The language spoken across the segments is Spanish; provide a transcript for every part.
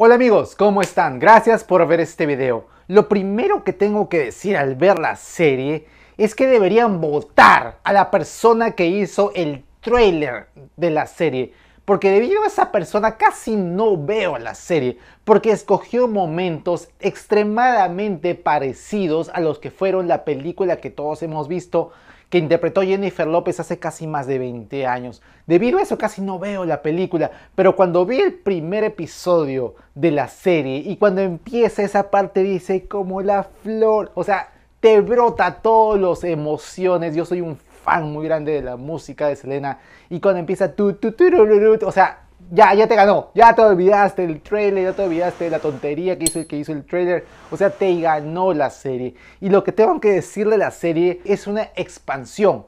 Hola amigos, ¿cómo están? Gracias por ver este video. Lo primero que tengo que decir al ver la serie es que deberían votar a la persona que hizo el trailer de la serie. Porque debido a esa persona casi no veo la serie, porque escogió momentos extremadamente parecidos a los que fueron la película que todos hemos visto que interpretó Jennifer López hace casi más de 20 años. Debido a eso casi no veo la película, pero cuando vi el primer episodio de la serie y cuando empieza esa parte dice como la flor, o sea, te brota todos los emociones. Yo soy un fan muy grande de la música de Selena y cuando empieza tu tu, tu, tu, tu o sea, ya, ya te ganó, ya te olvidaste del trailer, ya te olvidaste la tontería que hizo, que hizo el trailer, o sea, te ganó la serie. Y lo que tengo que decirle de la serie es una expansión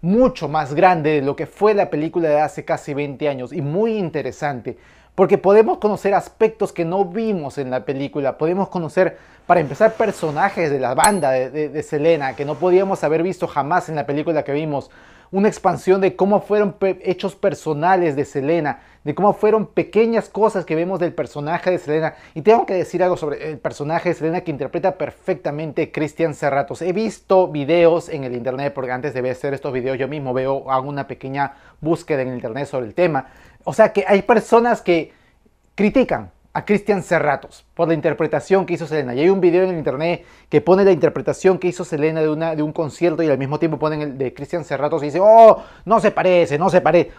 mucho más grande de lo que fue la película de hace casi 20 años y muy interesante porque podemos conocer aspectos que no vimos en la película, podemos conocer, para empezar, personajes de la banda de, Selena que no podíamos haber visto jamás en la película que vimos, una expansión de cómo fueron hechos personales de Selena, de cómo fueron pequeñas cosas que vemos del personaje de Selena. Y tengo que decir algo sobre el personaje de Selena que interpreta perfectamente Cristian Serratos. He visto videos en el internet, porque antes de hacer estos videos yo mismo veo, hago una pequeña búsqueda en el internet sobre el tema. O sea que hay personas que critican a Cristian Serratos por la interpretación que hizo Selena. Y hay un video en el internet que pone la interpretación que hizo Selena de, una, de un concierto y al mismo tiempo ponen el de Cristian Serratos y dice, oh, no se parece, no se parece.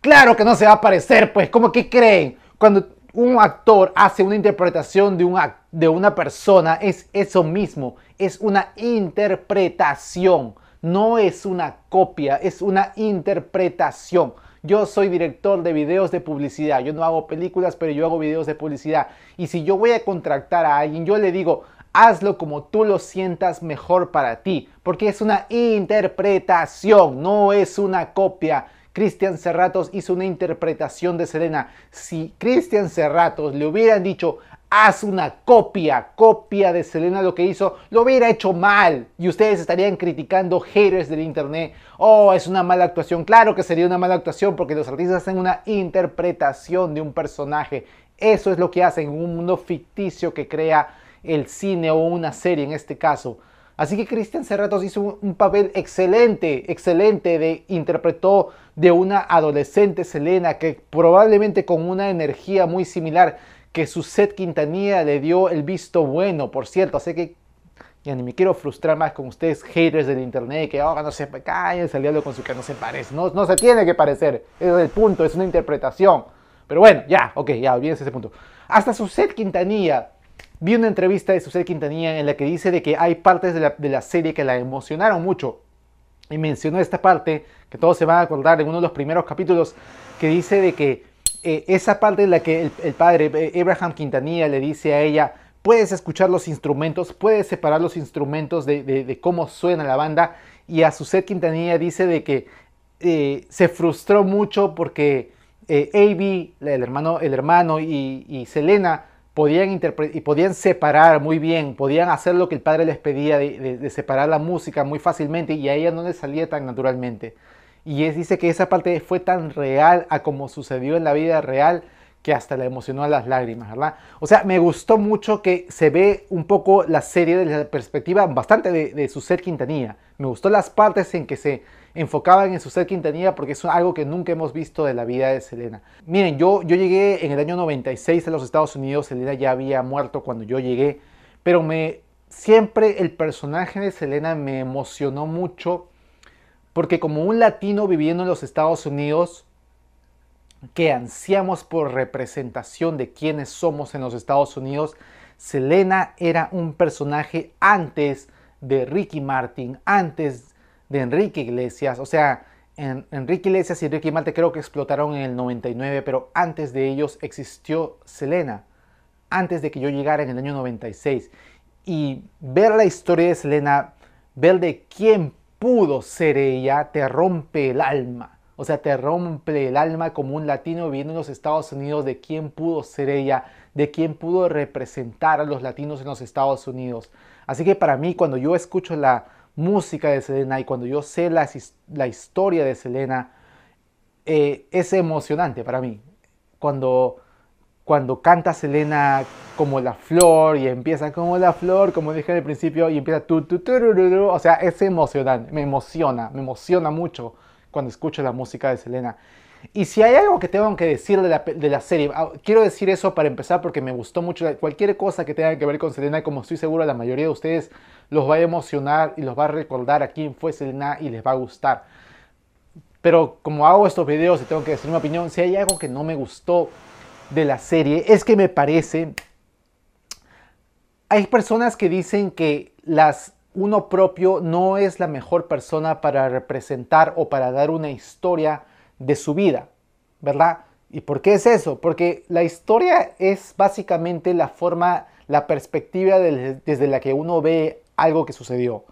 Claro que no se va a parecer, pues, ¿cómo que creen? Cuando un actor hace una interpretación de, una de una persona, es eso mismo, es una interpretación, no es una copia, es una interpretación. Yo soy director de videos de publicidad. Yo no hago películas, pero yo hago videos de publicidad. Y si yo voy a contratar a alguien, yo le digo, hazlo como tú lo sientas mejor para ti. Porque es una interpretación, no es una copia. Cristian Serratos hizo una interpretación de Selena. Si Cristian Serratos le hubieran dicho, haz una copia, copia de Selena lo que hizo, lo hubiera hecho mal. Y ustedes estarían criticando haters del internet. Oh, es una mala actuación. Claro que sería una mala actuación porque los artistas hacen una interpretación de un personaje. Eso es lo que hacen en un mundo ficticio que crea el cine o una serie en este caso. Así que Cristian Cerratos hizo un, papel excelente, excelente de interpretó de una adolescente Selena que probablemente con una energía muy similar que su set Quintanilla le dio el visto bueno, por cierto, así que ya ni me quiero frustrar más con ustedes, haters del internet, que oh, no se callen, el con su que no se parece. No, se tiene que parecer. es el punto, es una interpretación. Pero bueno, ya, ok, ya, olvídense ese punto. Hasta su set Quintanilla Vi una entrevista de Susel Quintanilla en la que dice de que hay partes de la, serie que la emocionaron mucho. Y mencionó esta parte, que todos se van a acordar en uno de los primeros capítulos, que dice de que eh, esa parte en la que el, padre eh, Abraham Quintanilla le dice a ella, puedes escuchar los instrumentos, puedes separar los instrumentos de, cómo suena la banda. Y a Suzette Quintanilla dice de que eh, se frustró mucho porque eh, el hermano, el hermano y, Selena podían y podían separar muy bien, podían hacer lo que el padre les pedía de, separar la música muy fácilmente y a ella no le salía tan naturalmente. Y es, dice que esa parte fue tan real a como sucedió en la vida real que hasta la emocionó a las lágrimas, ¿verdad? O sea, me gustó mucho que se ve un poco la serie desde la perspectiva bastante de, su ser Quintanilla. Me gustó las partes en que se enfocaban en su ser Quintanilla porque es algo que nunca hemos visto de la vida de Selena. Miren, yo, yo llegué en el año 96 a los Estados Unidos, Selena ya había muerto cuando yo llegué, pero me, siempre el personaje de Selena me emocionó mucho porque como un latino viviendo en los Estados Unidos, que ansiamos por representación de quienes somos en los Estados Unidos, Selena era un personaje antes de Ricky Martin, antes de Enrique Iglesias. O sea, Enrique Iglesias y Ricky Martin creo que explotaron en el 99, pero antes de ellos existió Selena, antes de que yo llegara en el año 96. Y ver la historia de Selena, ver de quién pudo ser ella, te rompe el alma o sea, te rompe el alma como un latino viviendo en los Estados Unidos de quién pudo ser ella, de quién pudo representar a los latinos en los Estados Unidos. Así que para mí, cuando yo escucho la música de Selena y cuando yo sé la, historia de Selena, eh, es emocionante para mí. Cuando, cuando canta Selena como la flor y empieza como la flor, como dije al principio, y empieza tu, tu, tu, o sea, es emocionante, me emociona, me emociona mucho cuando escucho la música de Selena. Y si hay algo que tengo que decir de la, serie, ah, quiero decir eso para empezar porque me gustó mucho. Cualquier cosa que tenga que ver con Selena, como estoy seguro la mayoría de ustedes los va a emocionar y los va a recordar a quién fue Selena y les va a gustar. Pero como hago estos videos y tengo que decir mi opinión, si hay algo que no me gustó de la serie, es que me parece... Hay personas que dicen que las uno propio no es la mejor persona para representar o para dar una historia de su vida, ¿verdad? ¿Y por qué es eso? Porque la historia es básicamente la forma, la perspectiva desde la que uno ve algo que sucedió.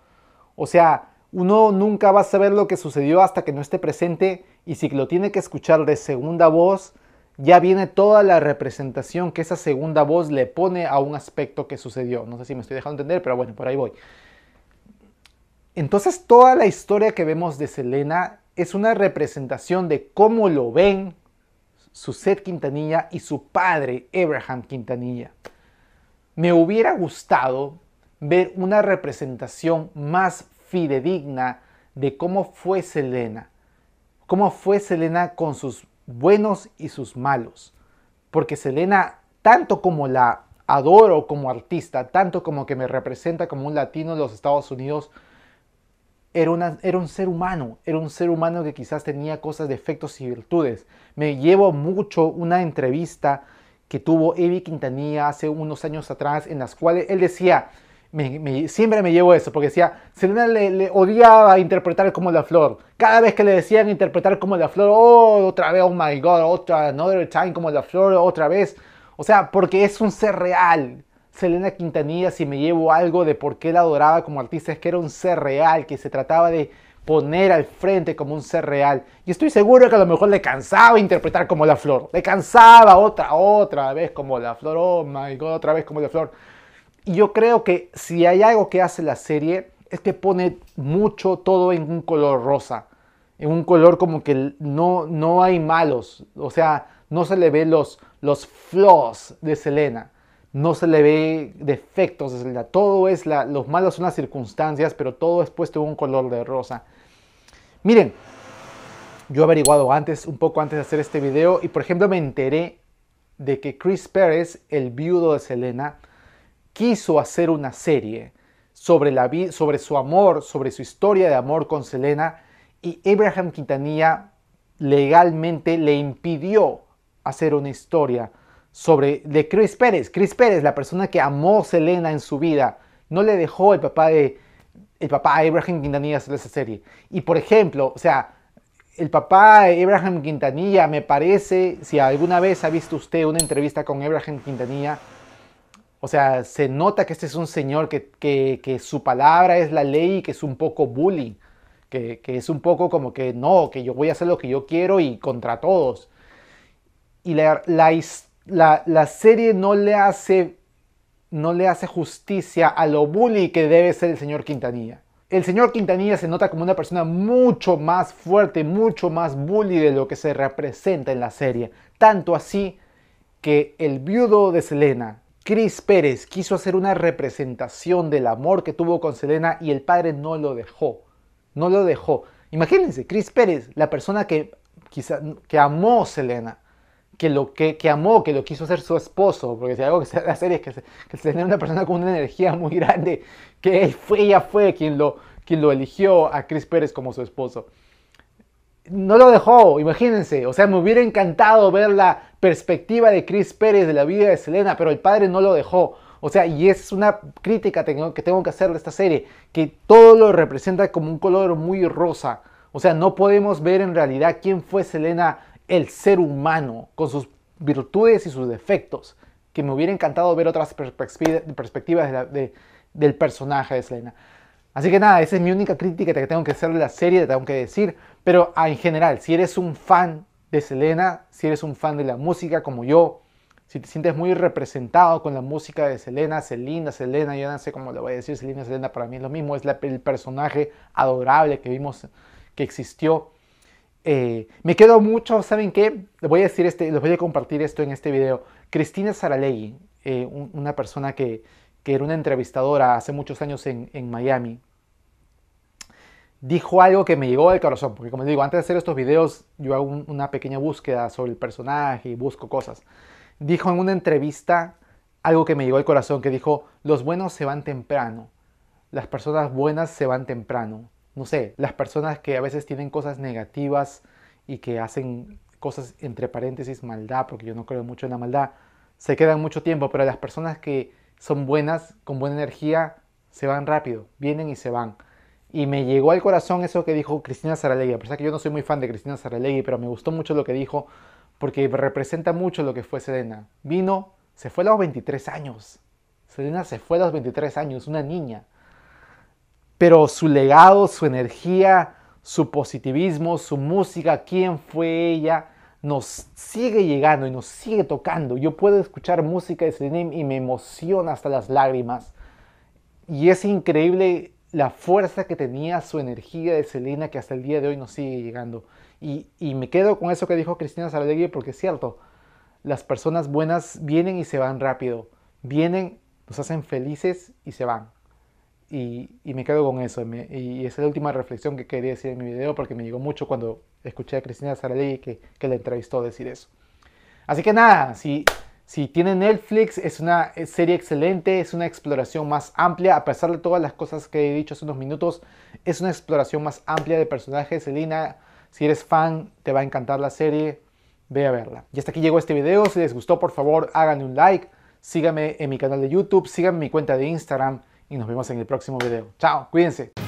O sea, uno nunca va a saber lo que sucedió hasta que no esté presente y si lo tiene que escuchar de segunda voz, ya viene toda la representación que esa segunda voz le pone a un aspecto que sucedió. No sé si me estoy dejando entender, pero bueno, por ahí voy. Entonces toda la historia que vemos de Selena es una representación de cómo lo ven Suset Quintanilla y su padre, Abraham Quintanilla. Me hubiera gustado ver una representación más fidedigna de cómo fue Selena, cómo fue Selena con sus buenos y sus malos. Porque Selena, tanto como la adoro como artista, tanto como que me representa como un latino en los Estados Unidos, era, era, un ser humano, era un ser humano que quizás tenía cosas, defectos y virtudes. Me llevo mucho una entrevista que tuvo Evi Quintanilla hace unos años atrás, en las cuales él decía, me, siempre me llevo eso, porque decía, Selena le, le, odiaba interpretar como la flor. Cada vez que le decían interpretar como la flor, oh, otra vez, oh my god, otra, another time como la flor, otra vez. O sea, porque es un ser real, Selena Quintanilla, si me llevo algo de por qué la adoraba como artista, es que era un ser real, que se trataba de poner al frente como un ser real. Y estoy seguro que a lo mejor le cansaba interpretar como la flor. Le cansaba otra, otra vez como la flor. Oh my god, otra vez como la flor. Y yo creo que si hay algo que hace la serie, es que pone mucho todo en un color rosa. En un color como que no, no hay malos. O sea, no se le ve los, los flaws de Selena no se le ve defectos, todo es los malos son las circunstancias, pero todo es puesto en un color de rosa. Miren, yo he averiguado antes, un poco antes de hacer este video, y por ejemplo me enteré de que Chris Pérez, el viudo de Selena, quiso hacer una serie sobre, la, sobre su amor, sobre su historia de amor con Selena, y Abraham Quintanilla legalmente le impidió hacer una historia sobre de Chris Pérez. Chris Pérez, la persona que amó Selena en su vida, no le dejó el papá de el papá Abraham Quintanilla hacer esa serie. Y por ejemplo, o sea, el papá de Abraham Quintanilla me parece, si alguna vez ha visto usted una entrevista con Abraham Quintanilla, o sea, se nota que este es un señor que, su palabra es la ley y que es un poco bullying, que, es un poco como que no, que yo voy a hacer lo que yo quiero y contra todos. Y la historia la, serie no le hace no le hace justicia a lo bully que debe ser el señor Quintanilla. El señor Quintanilla se nota como una persona mucho más fuerte, mucho más bully de lo que se representa en la serie. Tanto así que el viudo de Selena, Chris Pérez, quiso hacer una representación del amor que tuvo con Selena y el padre no lo dejó. No lo dejó. Imagínense, Chris Pérez, la persona que, quizá, que amó Selena, que lo que, amó, que lo quiso ser su esposo, porque si algo que se serie es que se, que se tiene una persona con una energía muy grande, que fue, ella fue quien lo, quien lo eligió a Chris Pérez como su esposo. No lo dejó, imagínense, o sea, me hubiera encantado ver la perspectiva de Chris Pérez de la vida de Selena, pero el padre no lo dejó. O sea, y es una crítica que tengo que hacer de esta serie, que todo lo representa como un color muy rosa. O sea, no podemos ver en realidad quién fue Selena el ser humano con sus virtudes y sus defectos, que me hubiera encantado ver otras perspectivas del personaje de Selena. Así que nada, esa es mi única crítica que tengo que hacer de la serie, te tengo que decir. Pero ah, en general, si eres un fan de Selena, si eres un fan de la música como yo, si te sientes muy representado con la música de Selena, Selena, Selena, yo no sé cómo le voy a decir, Selena, Selena, para mí es lo mismo, es el personaje adorable que vimos que existió eh, me quedo mucho, ¿saben qué? Les voy a decir este, les voy a compartir esto en este video. Cristina Saralegui, eh, una persona que, que, era una entrevistadora hace muchos años en, Miami, dijo algo que me llegó al corazón, porque como digo, antes de hacer estos videos yo hago una pequeña búsqueda sobre el personaje y busco cosas. Dijo en una entrevista algo que me llegó al corazón, que dijo, los buenos se van temprano, las personas buenas se van temprano no sé, las personas que a veces tienen cosas negativas y que hacen cosas entre paréntesis maldad, porque yo no creo mucho en la maldad, se quedan mucho tiempo, pero las personas que son buenas, con buena energía, se van rápido, vienen y se van. Y me llegó al corazón eso que dijo Cristina Saralegui, a pesar que yo no soy muy fan de Cristina Saralegui, pero me gustó mucho lo que dijo, porque representa mucho lo que fue Selena. Vino, se fue a los 23 años. Selena se fue a los 23 años, una niña. Pero su legado, su energía, su positivismo, su música, quién fue ella, nos sigue llegando y nos sigue tocando. Yo puedo escuchar música de Selena y me emociona hasta las lágrimas. Y es increíble la fuerza que tenía su energía de Selena que hasta el día de hoy nos sigue llegando. Y, me quedo con eso que dijo Cristina Saralegui porque es cierto, las personas buenas vienen y se van rápido. Vienen, nos hacen felices y se van. Y, me quedo con eso. y esa es la última reflexión que quería decir en mi video porque me llegó mucho cuando escuché a Cristina Saralegui que, la entrevistó decir eso. Así que nada, si, si tienen Netflix, es una serie excelente, es una exploración más amplia, a pesar de todas las cosas que he dicho hace unos minutos, es una exploración más amplia de personajes. Selina, si eres fan, te va a encantar la serie, ve a verla. Y hasta aquí llegó este video, si les gustó, por favor, háganle un like, síganme en mi canal de YouTube, síganme en mi cuenta de Instagram y nos vemos en el próximo video. Chao, cuídense.